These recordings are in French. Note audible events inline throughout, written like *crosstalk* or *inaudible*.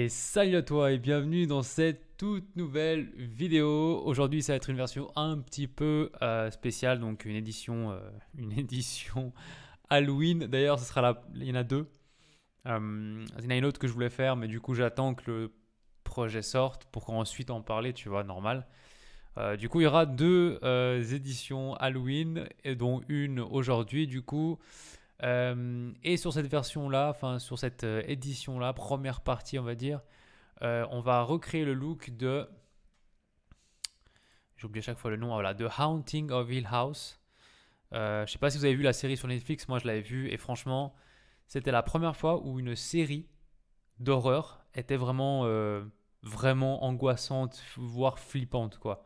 Et salut à toi et bienvenue dans cette toute nouvelle vidéo. Aujourd'hui, ça va être une version un petit peu euh, spéciale, donc une édition, euh, *laughs* une édition Halloween. D'ailleurs, ce sera la... il y en a deux. Euh, il y en a une autre que je voulais faire, mais du coup, j'attends que le projet sorte pour ensuite en parler, tu vois, normal. du coup, il y aura deux éditions Halloween, et dont une aujourd'hui, du coup. Euh, et sur cette version-là, enfin sur cette euh, édition-là, première partie, on va dire, euh, on va recréer le look de. J'oublie à chaque fois le nom, voilà, de Haunting of Hill House. Euh, je sais pas si vous avez vu la série sur Netflix, moi je l'avais vue, et franchement, c'était la première fois où une série d'horreur était vraiment, vraiment angoissante, voire flippante, quoi.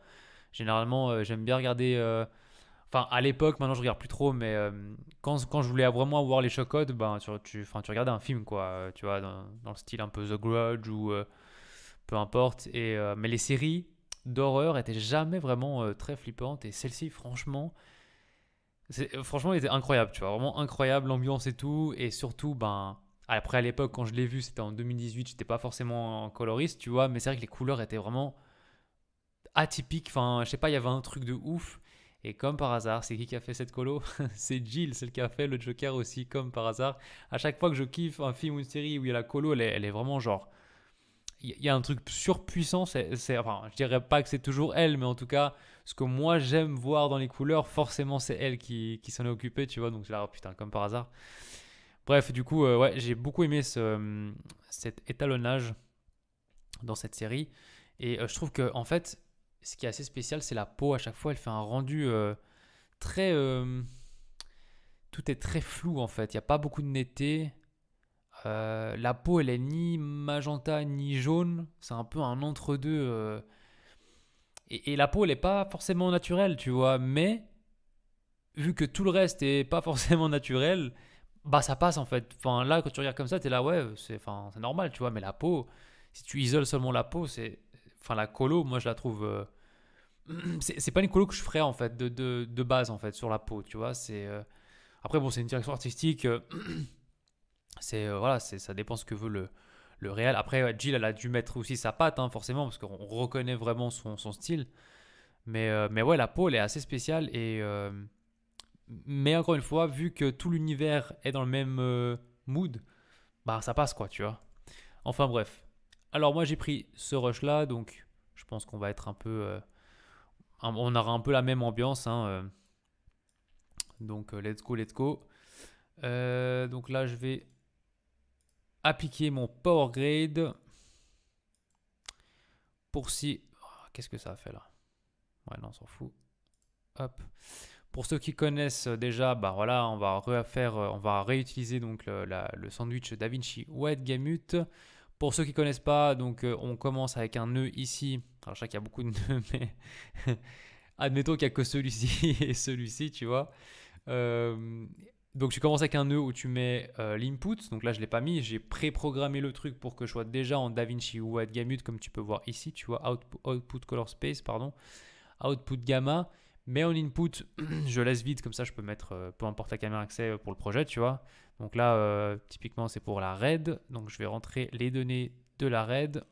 Généralement, j'aime bien regarder Enfin, à l'époque, maintenant je regarde plus trop, mais euh, quand, quand, je voulais vraiment voir les chocodes, ben, tu, tu, tu regardais un film, quoi, euh, tu vois, dans, dans, le style un peu The Grudge ou euh, peu importe. Et, mais les séries d'horreur étaient jamais vraiment très flippantes, et celle-ci, franchement, franchement, elle était incroyable, tu vois, vraiment incroyable, l'ambiance et tout, et surtout, ben, après à l'époque, quand je l'ai vu, c'était en 2018, j'étais pas forcément coloriste, tu vois, mais c'est vrai que les couleurs étaient vraiment atypiques, enfin, je sais pas, il y avait un truc de ouf et comme par hasard, c'est qui qui a fait cette colo *laughs* C'est Jill, celle qui a fait le Joker aussi, comme par hasard. À chaque fois que je kiffe un film ou une série où il y a la colo, elle est, vraiment genre. Il y a un truc surpuissant. C'est, enfin, je dirais pas que c'est toujours elle, mais en tout cas, ce que moi j'aime voir dans les couleurs, forcément c'est elle qui, s'en est occupée, tu vois. Donc là, putain, comme par hasard. Bref, du coup, euh, ouais, j'ai beaucoup aimé ce, cet étalonnage dans cette série. Et euh, je trouve que, en fait, ce qui est assez spécial, c'est la peau. À chaque fois, elle fait un rendu euh, très. Euh, tout est très flou en fait. Il n'y a pas beaucoup de netteté. Euh, la peau, elle est ni magenta ni jaune. C'est un peu un entre-deux. Et, la peau, elle n'est pas forcément naturelle, tu vois. Mais vu que tout le reste est pas *laughs* forcément naturel, bah ça passe en fait. Enfin, là, quand tu regardes comme ça, tu es là, ouais, c'est enfin, normal, tu vois. Mais la peau, si tu isoles seulement la peau, c'est enfin la colo, moi je la trouve *clears throat* c'est pas une colo que je ferais en fait de, base en fait sur la peau tu vois c'est euh, après bon c'est une direction artistique euh, *clears throat* c'est euh, voilà c'est ça dépend ce que veut le le réel après Jill elle a dû mettre aussi sa patte hein, forcément parce qu'on reconnaît vraiment son, style mais mais ouais la peau elle est assez spéciale et mais encore une fois vu que tout l'univers est dans le même mood bah ça passe quoi tu vois enfin bref alors moi j'ai pris ce rush là donc je pense qu'on va être un peu on aura un peu la même ambiance. Hein, euh. donc euh, let's go, let's go. Euh, donc là, je vais appliquer mon power grade pour si. Oh, qu'est-ce que ça a fait là Ouais, non, on s'en fout. Hop. Pour ceux qui connaissent déjà, bah voilà, on va refaire, on va réutiliser donc le, la, le sandwich DaVinci White Gamut pour ceux qui ne connaissent pas, donc euh, on commence avec un nœud ici. Alors je sais qu'il y a beaucoup de nœuds, *laughs* mais admettons qu'il n'y a que celui-ci *laughs* et celui-ci, tu vois. Euh, donc tu commences avec un nœud où tu mets euh, l'input. Donc là, je ne l'ai pas mis. J'ai préprogrammé le truc pour que je sois déjà en DaVinci ou Gamut, comme tu peux voir ici. Tu vois, output, color space, pardon. Output gamma. Mais en input, *clears throat* je laisse vide, comme ça je peux mettre peu importe la caméra que c'est pour le projet, tu vois. Donc là, euh, typiquement, c'est pour la RAID. Donc je vais rentrer les données de la RAID.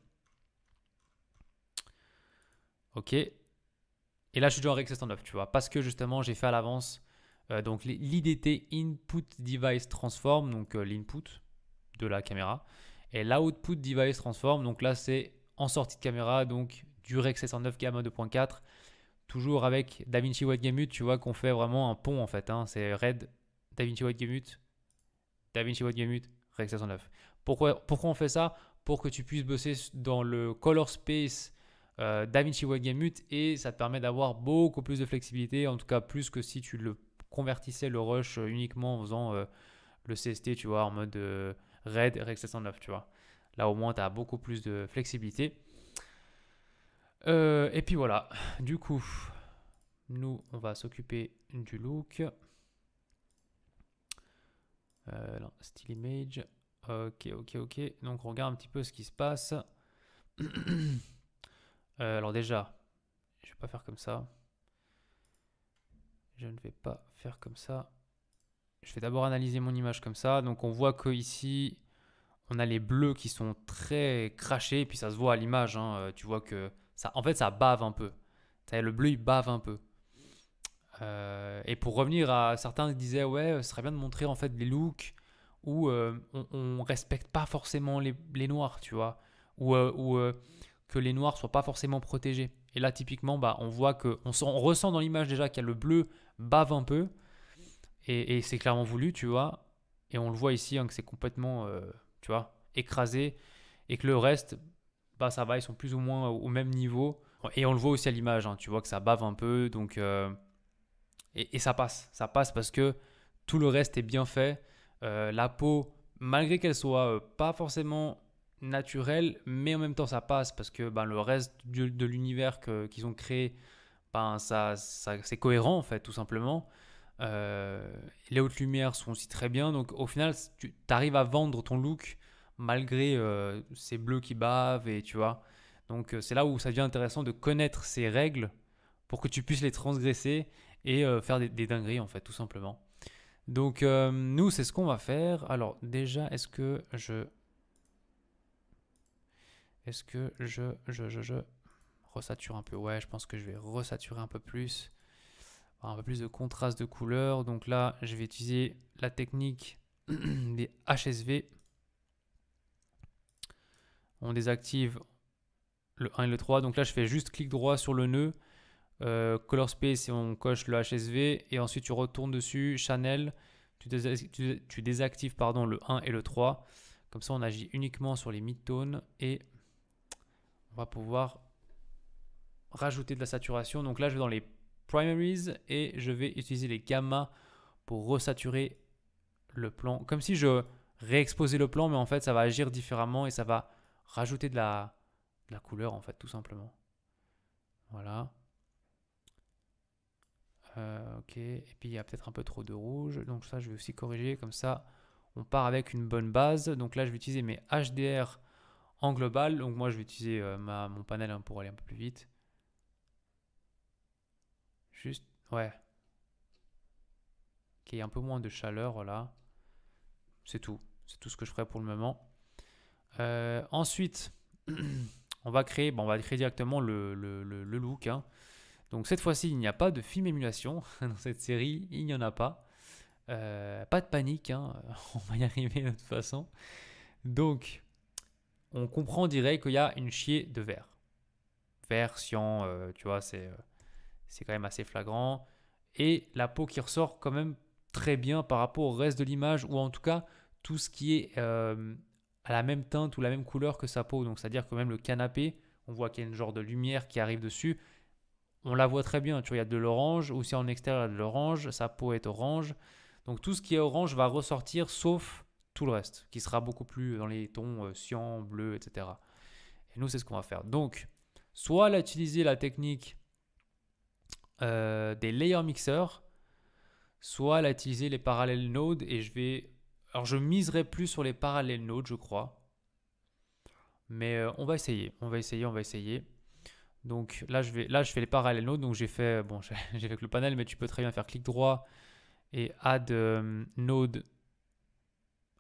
OK. Et là, je suis déjà en REC 609, tu vois, parce que justement, j'ai fait à l'avance euh, donc l'IDT Input Device Transform, donc euh, l'input de la caméra, et l'Output Device Transform, donc là, c'est en sortie de caméra, donc du REC 609 Gamma 2.4, toujours avec DaVinci Gamut, tu vois qu'on fait vraiment un pont en fait, hein. c'est RAID, DaVinci Gamut, DaVinci Wide Gamut, Rec Pourquoi, pourquoi on fait ça Pour que tu puisses bosser dans le color space euh, DaVinci Game Gamut et ça te permet d'avoir beaucoup plus de flexibilité, en tout cas plus que si tu le convertissais le rush euh, uniquement en faisant euh, le CST, tu vois, en mode Red euh, RAID, Rec tu vois. Là au moins tu as beaucoup plus de flexibilité. et puis voilà, du coup, nous on va s'occuper du look. Euh, image. Ok, ok, ok. Donc, on regarde un petit peu ce qui se passe. *clears throat* Euh, alors, déjà, je ne vais pas faire comme ça. Je ne vais pas faire comme ça. Je vais d'abord analyser mon image comme ça. Donc, on voit que ici, on a les bleus qui sont très crachés. puis, ça se voit à l'image. Hein. Euh, tu vois que ça, en fait, ça bave un peu. Le bleu, il bave un peu. Euh, et pour revenir à certains disaient ouais, euh, ce serait bien de montrer en fait des looks où euh, on, respecte pas forcément les, les, noirs, tu vois, ou, que les noirs soient pas forcément protégés. Et là typiquement, bah on voit que on, on ressent dans l'image déjà qu'il y a le bleu bave un peu, et, c'est clairement voulu, tu vois. Et on le voit ici hein, que c'est complètement, tu vois, écrasé, et que le reste, bah ça va, ils sont plus ou moins au même niveau. Et on le voit aussi à l'image, hein, tu vois que ça bave un peu, donc et, ça passe, ça passe parce que tout le reste est bien fait. Euh, la peau, malgré qu'elle soit euh, pas forcément naturelle, mais en même temps ça passe parce que ben, le reste de l'univers qu'ils ont créé, ben, ça, ça c'est cohérent en fait, tout simplement. Euh, les hautes lumières sont aussi très bien, donc au final, tu arrives à vendre ton look malgré ces bleus qui bavent et tu vois. Donc c'est là où ça devient intéressant de connaître ces règles pour que tu puisses les transgresser et euh, faire des, dingueries en fait, tout simplement. Donc euh, nous, c'est ce qu'on va faire. Alors déjà, est-ce que je... Est-ce que je, je, je, je... Ressature un peu. Ouais, je pense que je vais resaturer un peu plus. Un peu plus de contraste de couleur. Donc là, je vais utiliser la technique *clears throat* des HSV. On désactive le 1 et le 3. Donc là, je fais juste clic droit sur le nœud euh, Color Space on coche le HSV et ensuite tu retournes dessus Channel, tu, désactives pardon, le 1 et le 3. Comme ça on agit uniquement sur les midtones et on va pouvoir rajouter de la saturation. Donc là je vais dans les primaries et je vais utiliser les gammas pour resaturer le plan. Comme si je réexposais le plan mais en fait ça va agir différemment et ça va rajouter de la, de la couleur en fait tout simplement. et puis il y a peut-être un peu trop de rouge, donc ça je vais aussi corriger, comme ça on part avec une bonne base. Donc là je vais utiliser mes HDR en global, donc moi je vais utiliser euh, ma, mon panel hein, pour aller un peu plus vite. Juste, ouais. Qu'il y un peu moins de chaleur, là. C'est tout, c'est tout ce que je ferai pour le moment. Euh, ensuite, *clears throat* on va créer, bon, on va créer directement le, look. Hein. Donc cette fois-ci, il n'y a pas de film émulation *laughs* dans cette série, il n'y en a pas. Euh, pas de panique, hein. *laughs* on va y arriver de toute façon. Donc, on comprend on dirait qu'il y a une chier de verre. Vert, cyan, euh, tu vois, c'est euh, c'est quand même assez flagrant. Et la peau qui ressort quand même très bien par rapport au reste de l'image, ou en tout cas tout ce qui est à la même teinte ou la même couleur que sa peau. Donc c'est-à-dire que même le canapé, on voit qu'il y a une genre de lumière qui arrive dessus on la voit très bien. Tu a de l'orange, ou si en extérieur il y a de l'orange, sa peau est orange. Donc tout ce qui est orange va ressortir sauf tout le reste, qui sera beaucoup plus euh, dans les tons euh, cyan, bleu, etc. Et nous, c'est ce qu'on va faire. Donc, soit elle a utilisé la technique euh, des layer mixeurs, soit elle a utilisé les parallèles nodes et je vais... Alors, je miserai plus sur les parallèles nodes, je crois. Mais on va essayer, on va essayer, on va essayer. Donc là je, vais, là, je fais les parallèles nodes. Donc j'ai fait, bon, *laughs* j'ai fait le panel, mais tu peux très bien faire clic droit et add euh, node,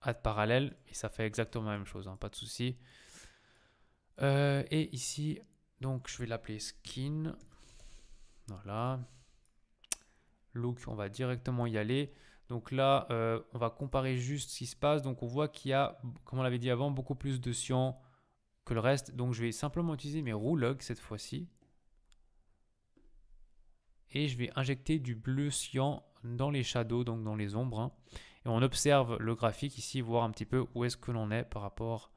add parallèle. Et ça fait exactement la même chose, hein, pas de souci. Euh, et ici, donc je vais l'appeler skin. Voilà. Look, on va directement y aller. Donc là, euh, on va comparer juste ce qui se passe. Donc on voit qu'il y a, comme on l'avait dit avant, beaucoup plus de cyan le reste. Donc je vais simplement utiliser mes roulogs cette fois-ci. Et je vais injecter du bleu cyan dans les shadows, donc dans les ombres. Hein. Et on observe le graphique ici, voir un petit peu où est-ce que l'on est par rapport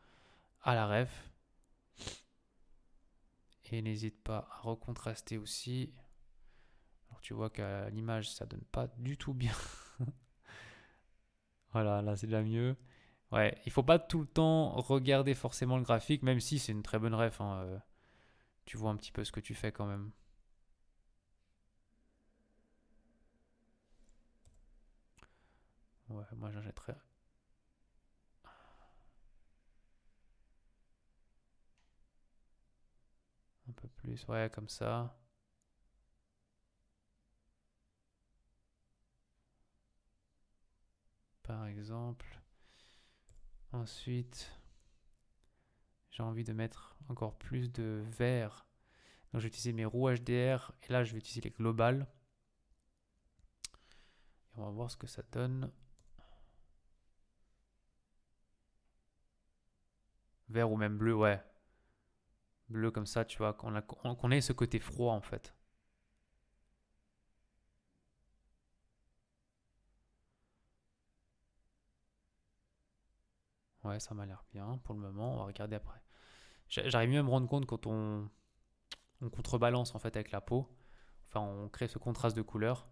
à la ref. Et n'hésite pas à recontraster aussi. tu vois qu'à l'image, ça donne pas du tout bien. *laughs* voilà, là c'est déjà mieux. Ouais, il faut pas tout le temps regarder forcément le graphique, même si c'est une très bonne ref. Hein, euh, tu vois un petit peu ce que tu fais quand même. Ouais, moi j'en Un peu plus, ouais, comme ça. Par exemple. Ensuite, j'ai envie de mettre encore plus de vert. Donc je vais utiliser mes roues HDR et là je vais utiliser les globales. Et on va voir ce que ça donne. Vert ou même bleu, ouais. Bleu comme ça, tu vois, qu'on ait ce côté froid en fait. ouais, ça m'a l'air bien pour le moment, on va regarder après. J'arrive mieux à me rendre compte quand on, contrebalance en fait avec la peau. Enfin, on crée ce contraste de couleur.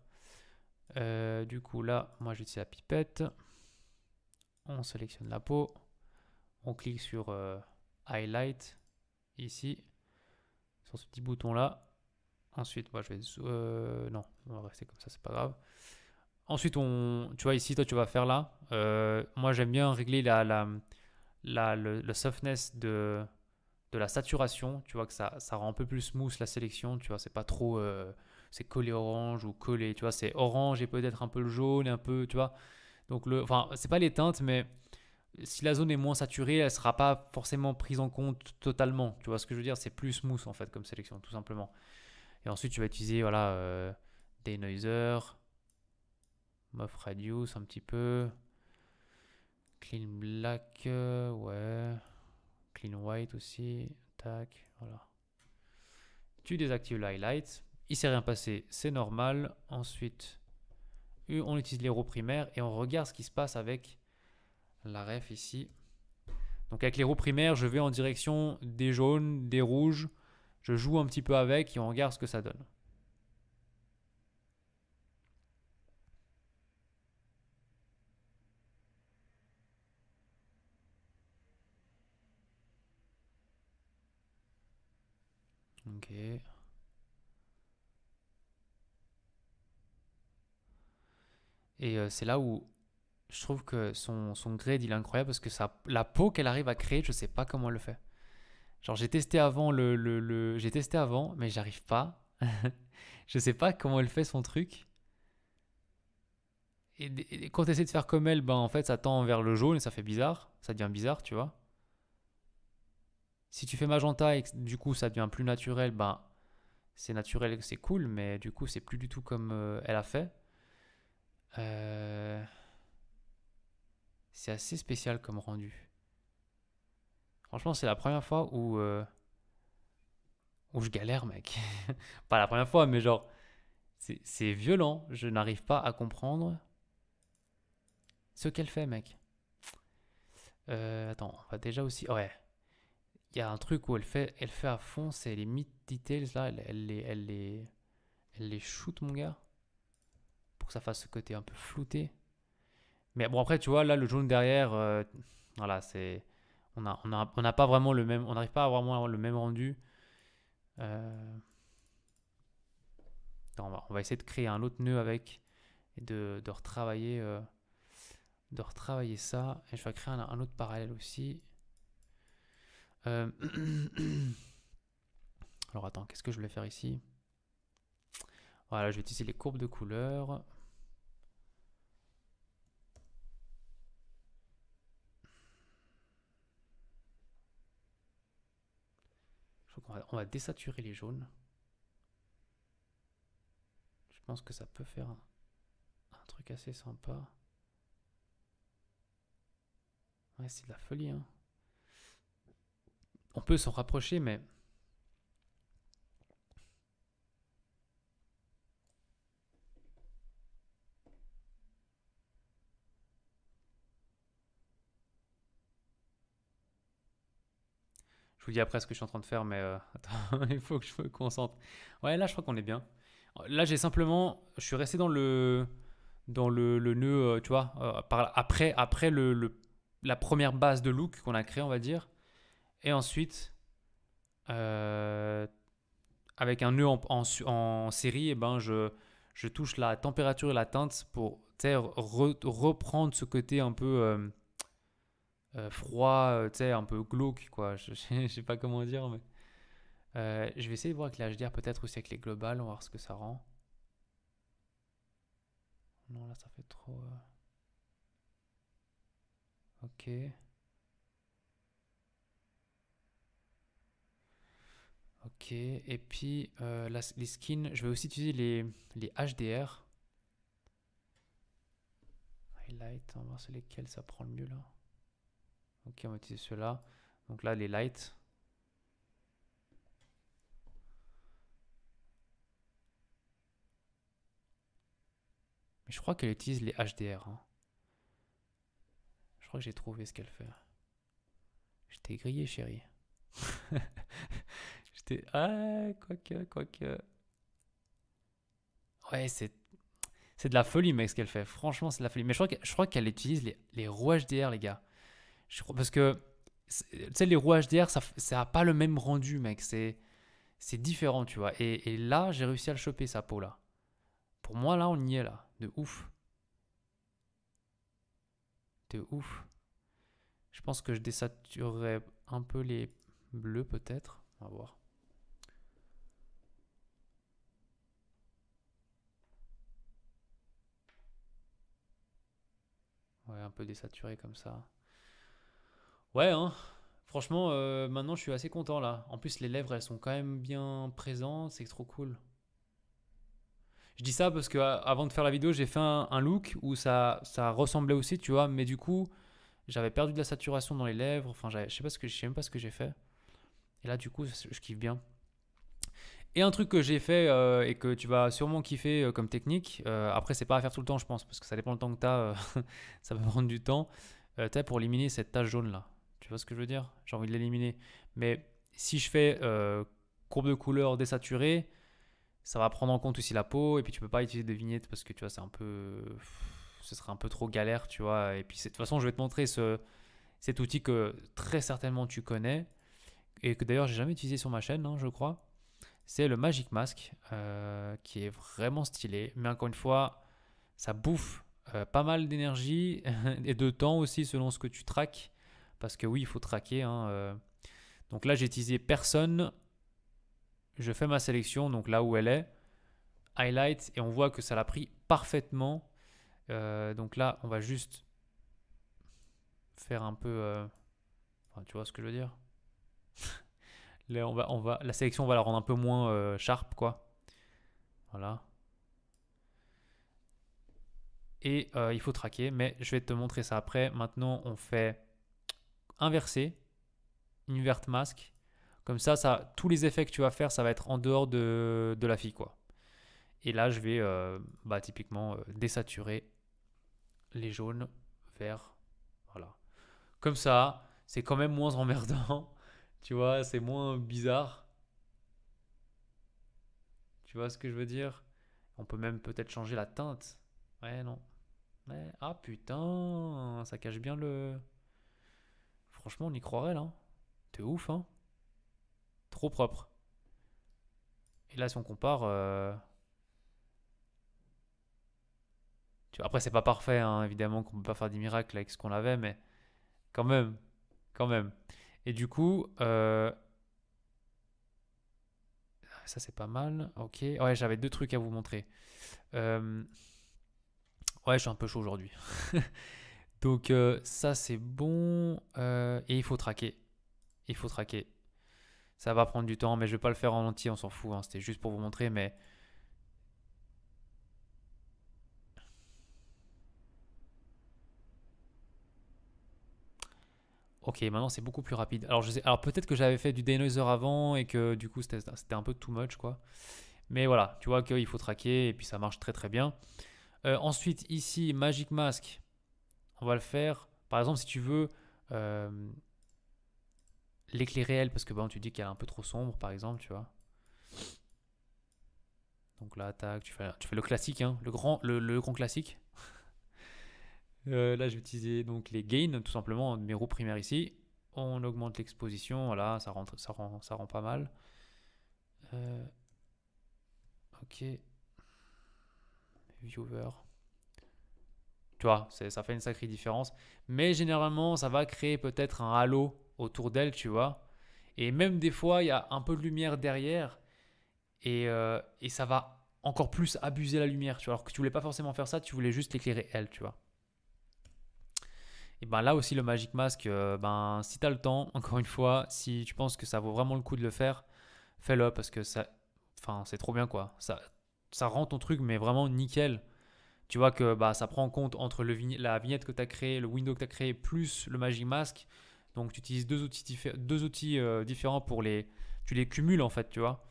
Euh, du coup, là, moi j'utilise la pipette. On sélectionne la peau. On clique sur euh, Highlight ici, sur ce petit bouton là. Ensuite, moi je vais. Euh, non, on va rester comme ça, c'est pas grave. Ensuite, on, tu vois, ici, toi, tu vas faire là. Euh, moi, j'aime bien régler la, la, le, softness de, de la saturation. Tu vois que ça, ça rend un peu plus smooth la sélection. Tu vois, c'est pas trop. Euh, c'est collé orange ou collé. Tu vois, c'est orange et peut-être un peu le jaune et un peu. Tu vois. Donc, le, enfin, c'est pas les teintes, mais si la zone est moins saturée, elle sera pas forcément prise en compte totalement. Tu vois ce que je veux dire C'est plus smooth en fait comme sélection, tout simplement. Et ensuite, tu vas utiliser voilà, euh, des noisers. Muff Radius un petit peu. Clean Black, euh, ouais. Clean White aussi. Tac, voilà. Tu désactives l'highlight. highlight. Il s'est rien passé, c'est normal. Ensuite, on utilise les roues primaires et on regarde ce qui se passe avec la ref ici. Donc avec les roues primaires, je vais en direction des jaunes, des rouges. Je joue un petit peu avec et on regarde ce que ça donne. Et euh, c'est là où je trouve que son, son grade il est incroyable parce que ça, la peau qu'elle arrive à créer, je sais pas comment elle le fait. Genre j'ai testé avant le, j'ai testé avant mais j'arrive pas. *laughs* je sais pas comment elle fait son truc. Et, quand tu essaies de faire comme elle, ben en fait ça tend vers le jaune et ça fait bizarre, ça devient bizarre, tu vois. Si tu fais magenta et que du coup ça devient plus naturel, ben c'est naturel, et c'est cool, mais du coup c'est plus du tout comme euh, elle a fait. Euh, c'est assez spécial comme rendu. Franchement, c'est la première fois où euh, où je galère, mec. *laughs* Pas la première fois, mais genre c'est violent. Je n'arrive pas à comprendre ce qu'elle fait, mec. attends, on va déjà aussi. Ouais il y a un truc où elle fait, elle fait à fond, c'est les mid details là, elle, les, elle, les, les shoot, mon gars, pour que ça fasse ce côté un peu flouté. Mais bon, après, tu vois, là, le jaune derrière, euh, voilà, c'est. On on a, pas vraiment le même. On n'arrive pas à avoir le même rendu. Euh, on, va, essayer de créer un autre nœud avec et de, retravailler. Euh, de retravailler ça. Et je vais créer un autre parallèle aussi. Euh, *clears throat* Alors attends, qu'est-ce que je vais faire ici Voilà, je vais utiliser les courbes de couleur. on va désaturer les jaunes. Je pense que ça peut faire un, un truc assez sympa. Ouais, c'est de la folie, hein on peut s'en rapprocher, mais Je vous dis après ce que je suis en train de faire, mais euh, *laughs* attends, il faut que je me concentre. Ouais, là, je crois qu'on est bien. Là, j'ai simplement, je suis resté dans le dans le, le nœud, euh, tu vois, euh, après après le, la première base de look qu'on a créé, on va dire. Et ensuite, euh, avec un nœud en, série, eh ben je, touche la température et la teinte pour reprendre ce côté un peu euh, euh, froid, un peu glauque. Quoi. *laughs* Je ne sais pas comment dire. mais Je vais essayer de voir avec l'HDR HDR peut-être aussi avec les globales, on va voir ce que ça rend. Non, là ça fait trop... Ok. Ok, et puis euh, les skins, je vais aussi utiliser les, HDR. Highlight, on va voir c'est lesquels ça prend le mieux là. Ok, on va utiliser ceux-là. Donc là, les lights. Mais je crois qu'elle utilise les HDR. Hein. Je crois que j'ai trouvé ce qu'elle fait. J'étais grillé, chérie. *laughs* Ah, quoi que Ouais, c'est. C'est de la folie, mec, ce qu'elle fait. Franchement, c'est de la folie. Mais je crois qu'elle utilise les, les roues HDR, les gars. parce que, tu sais, les roues HDR, ça n'a pas le même rendu, mec. C'est différent, tu vois. Et, là, j'ai réussi à le choper, sa peau, là. Pour moi, là, on y est, là. De ouf. De ouf. Je pense que je désaturerai un peu les bleus, peut-être. On va voir. Ouais, un peu désaturé comme ça. Ouais, hein. Franchement, euh, maintenant je suis assez content là. En plus, les lèvres elles sont quand même bien présentes, c'est trop cool. Je dis ça parce que avant de faire la vidéo, j'ai fait un, look où ça, ça ressemblait aussi, tu vois, mais du coup, j'avais perdu de la saturation dans les lèvres. Enfin, je sais pas ce que je sais même pas ce que j'ai fait. Et là, du coup, je kiffe bien. Et un truc que j'ai fait euh, et que tu vas sûrement kiffer euh, comme technique, euh, après c'est pas à faire tout le temps je pense, parce que ça dépend le temps que tu as, *laughs* ça peut prendre du temps, tu pour éliminer cette tache jaune là. Tu vois ce que je veux dire J'ai envie de l'éliminer. Mais si je fais courbe de couleur désaturée, ça va prendre en compte aussi la peau, et puis tu peux pas utiliser des vignettes parce que tu vois, c'est un peu. Ce serait un peu trop galère, tu vois. Et puis de toute façon, je vais te montrer cet outil que très certainement tu connais, et que d'ailleurs j'ai jamais utilisé sur ma chaîne, hein, je crois c'est le Magic Mask euh, qui est vraiment stylé. Mais encore une fois, ça bouffe euh, pas mal d'énergie *laughs* et de temps aussi selon ce que tu traques. Parce que oui, il faut traquer. Hein, euh. Donc là, j'ai utilisé personne. Je fais ma sélection, donc là où elle est. Highlight, et on voit que ça l'a pris parfaitement. donc là, on va juste faire un peu... tu vois ce que je veux dire *laughs* on va, la sélection, on va la rendre un peu moins euh, sharp, quoi. Voilà. Et euh, il faut traquer, mais je vais te montrer ça après. Maintenant, on fait inverser, verte masque. Comme ça, ça, tous les effets que tu vas faire, ça va être en dehors de, la fille, quoi. Et là, je vais euh, bah, typiquement désaturer les jaunes, verts, voilà. Comme ça, c'est quand même moins emmerdant. Tu vois, c'est moins bizarre. Tu vois ce que je veux dire On peut même peut-être changer la teinte. Ouais, non. Ouais. Ah putain, ça cache bien le... Franchement, on y croirait là. Hein. T'es ouf, hein Trop propre. Et là, si on compare... Euh, tu après, c'est pas parfait, hein, évidemment qu'on peut pas faire des miracles avec ce qu'on avait, mais quand même, quand même. Et du coup, euh, ah, ça c'est pas mal. Ok. Ouais, j'avais deux trucs à vous montrer. Euh, ouais, je suis un peu chaud aujourd'hui. *laughs* Donc euh, ça c'est bon. et il faut traquer. Il faut traquer. Ça va prendre du temps, mais je vais pas le faire en entier, on s'en fout. Hein. C'était juste pour vous montrer, mais Ok, maintenant c'est beaucoup plus rapide. Alors, je sais, alors peut-être que j'avais fait du denoiser avant et que du coup c'était un peu too much quoi. Mais voilà, tu vois qu'il faut traquer et puis ça marche très très bien. Euh, ensuite, ici, Magic Mask, on va le faire. Par exemple, si tu veux euh, l'éclair réel parce que ben, tu dis qu'elle est un peu trop sombre par exemple, tu vois. Donc là, tu fais, le classique, hein, le grand classique. Euh, là, je vais utiliser donc les gains, tout simplement, mes roues primaires ici. On augmente l'exposition, voilà, ça rend, ça, ça rend pas mal. Euh, ok. Viewer. Tu vois, ça fait une sacrée différence. Mais généralement, ça va créer peut-être un halo autour d'elle, tu vois. Et même des fois, il y a un peu de lumière derrière. Et, euh, ça va encore plus abuser la lumière, tu vois. Alors que tu voulais pas forcément faire ça, tu voulais juste l'éclairer elle, tu vois. Et ben là aussi, le Magic Mask, euh, ben, si tu as le temps, *laughs* encore une fois, si tu penses que ça vaut vraiment le coup de le faire, fais-le parce que ça, enfin, c'est trop bien quoi. Ça, ça rend ton truc, mais vraiment nickel. Tu vois que bah, ça prend en compte entre le la vignette que tu as créée, le window que tu as créé, plus le Magic Mask. Donc tu utilises deux outils, deux outils euh, différents pour les. Tu les cumules en fait, tu vois.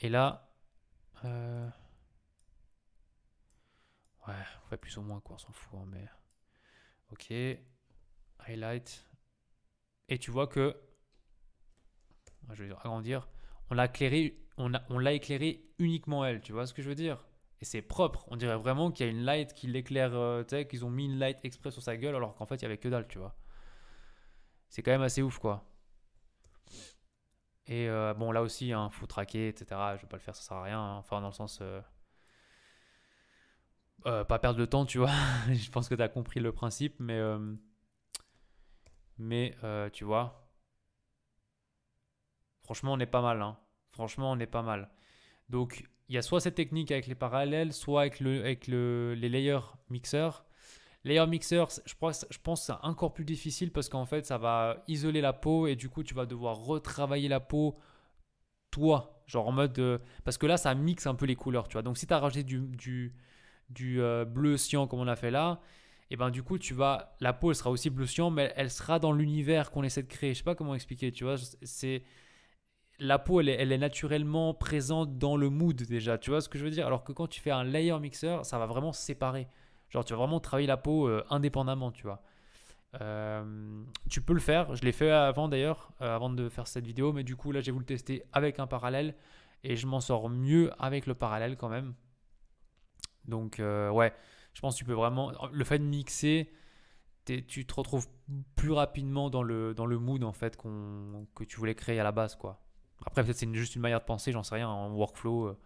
Et là. Euh, ouais, plus ou moins quoi, on s'en fout, hein, mais. Ok. Highlight. Et tu vois que. Ah, je vais agrandir. On l'a éclairé, on, on l'a uniquement elle. Tu vois ce que je veux dire Et c'est propre. On dirait vraiment qu'il y a une light qui l'éclaire. Euh, tu sais, qu'ils ont mis une light exprès sur sa gueule alors qu'en fait, il n'y avait que dalle, tu vois. C'est quand même assez ouf, quoi. Et euh, bon, là aussi, il hein, faut traquer, etc. Je vais pas le faire, ça sert à rien. Hein. Enfin, dans le sens. Euh, euh, pas perdre de temps, tu vois. *laughs* je pense que tu as compris le principe, mais, euh, mais euh, tu vois, franchement, on est pas mal. Hein. Franchement, on est pas mal. Donc, il y a soit cette technique avec les parallèles, soit avec, le, avec les layers mixeurs. Layer mixer, je, je pense que c'est encore plus difficile parce qu'en fait, ça va isoler la peau et du coup, tu vas devoir retravailler la peau toi. Genre en mode. parce que là, ça mixe un peu les couleurs, tu vois. Donc si tu as rajouté du, du euh, bleu cyan comme on a fait là, et eh ben du coup tu vas la peau elle sera aussi bleu cyan mais elle sera dans l'univers qu'on essaie de créer. Je sais pas comment expliquer, tu vois, c'est la peau elle est, naturellement présente dans le mood déjà, tu vois ce que je veux dire Alors que quand tu fais un layer mixer, ça va vraiment séparer. Genre tu vas vraiment travailler la peau euh, indépendamment, tu vois. Euh, tu peux le faire, je l'ai fait avant d'ailleurs, avant de faire cette vidéo, mais du coup là j'ai voulu tester avec un parallèle et je m'en sors mieux avec le parallèle quand même. Donc, euh, ouais, je pense que tu peux vraiment. Le fait de mixer, tu te retrouves plus rapidement dans le, dans le mood en fait que tu voulais créer à la base, quoi. Après, peut-être c'est juste une manière de penser, j'en sais rien, en workflow. Euh.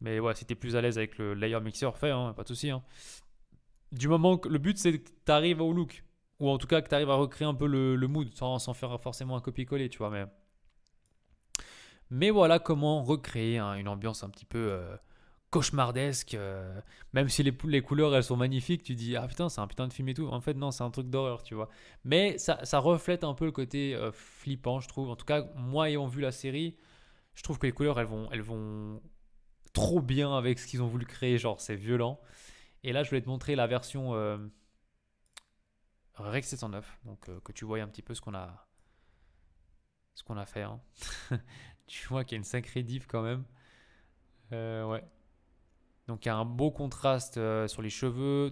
mais ouais, si t'es plus à l'aise avec le layer mixer, fait hein, pas de souci. Hein. Du moment que le but, c'est que t'arrives au look. Ou en tout cas, que t'arrives à recréer un peu le, mood sans, sans, faire forcément un copier-coller, tu vois. Mais, mais voilà comment recréer hein, une ambiance un petit peu. Euh, cauchemardesque. Euh, même si les, couleurs, elles sont magnifiques, tu dis Ah putain, c'est un putain de film et tout. En fait, non, c'est un truc d'horreur, tu vois. Mais ça, reflète un peu le côté euh, flippant, je trouve. En tout cas, moi ayant vu la série, je trouve que les couleurs, elles vont, elles vont trop bien avec ce qu'ils ont voulu créer. Genre, c'est violent. Et là, je voulais te montrer la version euh, Rex 709. Donc, que tu voyais un petit peu ce qu'on a, ce qu'on a fait. Hein. *laughs* tu vois qu'il y a une sacrée diff quand même. ouais. Donc il y a un beau contraste euh, sur les cheveux.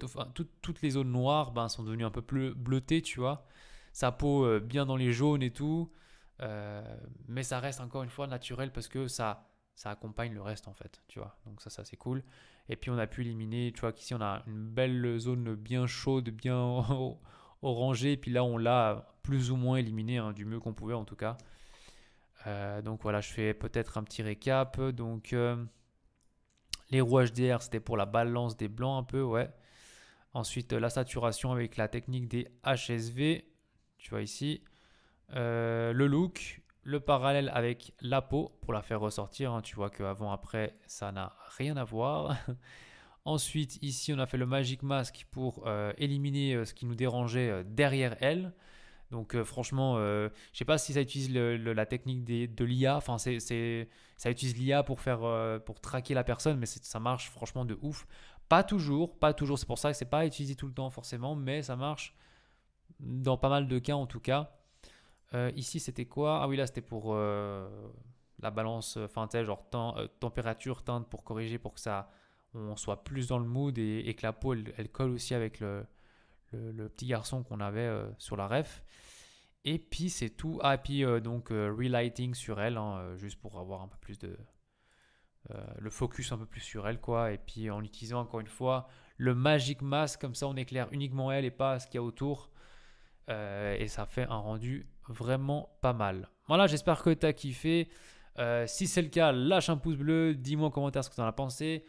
toutes les zones noires ben, sont devenues un peu plus bleutées, tu vois. Sa peau euh, bien dans les jaunes et tout. Euh, mais ça reste encore une fois naturel parce que ça, ça accompagne le reste en fait, tu vois. Donc ça, ça c'est cool. Et puis on a pu éliminer, tu vois qu'ici on a une belle zone bien chaude, bien *laughs* orangée. Et puis là on l'a plus ou moins éliminée hein, du mieux qu'on pouvait en tout cas. donc voilà, je fais peut-être un petit récap. Donc... Les roues HDR, c'était pour la balance des blancs un peu, ouais. Ensuite, euh, la saturation avec la technique des HSV, tu vois ici. Euh, le look, le parallèle avec la peau pour la faire ressortir. Hein. Tu vois qu'avant, après, ça n'a rien à voir. *laughs* Ensuite, ici, on a fait le Magic Mask pour euh, éliminer ce qui nous dérangeait derrière elle. Donc euh, franchement, euh, je sais pas si ça utilise la technique de l'IA. Enfin, ça utilise l'IA pour faire euh, pour traquer la personne, mais ça marche franchement de ouf. Pas toujours, pas toujours. C'est pour ça que c'est pas utilisé tout le temps forcément, mais ça marche dans pas mal de cas en tout cas. ici, c'était quoi Ah oui, là, c'était pour la balance, enfin, genre temps, température, teinte pour corriger, pour que ça on soit plus dans le mood et, que la peau elle colle aussi avec le le, petit garçon qu'on avait euh, sur la ref. Et puis c'est tout. Happy ah, euh, donc euh, relighting sur elle, hein, juste pour avoir un peu plus de. le focus un peu plus sur elle, quoi. Et puis en utilisant encore une fois le Magic Mask, comme ça on éclaire uniquement elle et pas ce qu'il y a autour. et ça fait un rendu vraiment pas mal. Voilà, j'espère que tu as kiffé. si c'est le cas, lâche un pouce bleu, dis-moi en commentaire ce que tu en as pensé.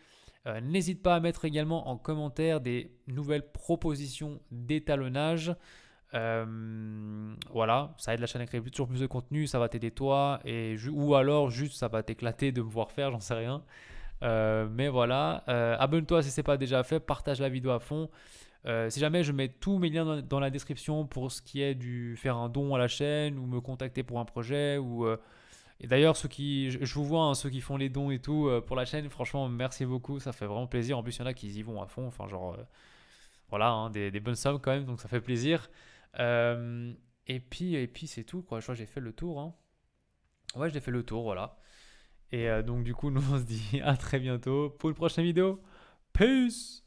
Euh, n'hésite pas à mettre également en commentaire des nouvelles propositions d'étalonnage. Euh, voilà, ça aide la chaîne à créer toujours plus de contenu, ça va t'aider toi, et ou alors juste ça va t'éclater de me voir faire, j'en sais rien. Euh, mais voilà, abonne-toi si ce n'est pas déjà fait, partage la vidéo à fond. si jamais je mets tous mes liens dans, dans, la description pour ce qui est du faire un don à la chaîne ou me contacter pour un projet ou et d'ailleurs, ceux qui, je vous vois, hein, ceux qui font les dons et tout euh, pour la chaîne, franchement, merci beaucoup, ça fait vraiment plaisir. En plus, il y en a qui y vont à fond, enfin, genre, euh, voilà, hein, des, bonnes sommes quand même, donc ça fait plaisir. Euh, et puis, et puis c'est tout, quoi. Je crois que j'ai fait le tour. Hein. Ouais, j'ai fait le tour, voilà. Et donc, du coup, *laughs* nous, on se dit à très bientôt pour une prochaine vidéo. Peace!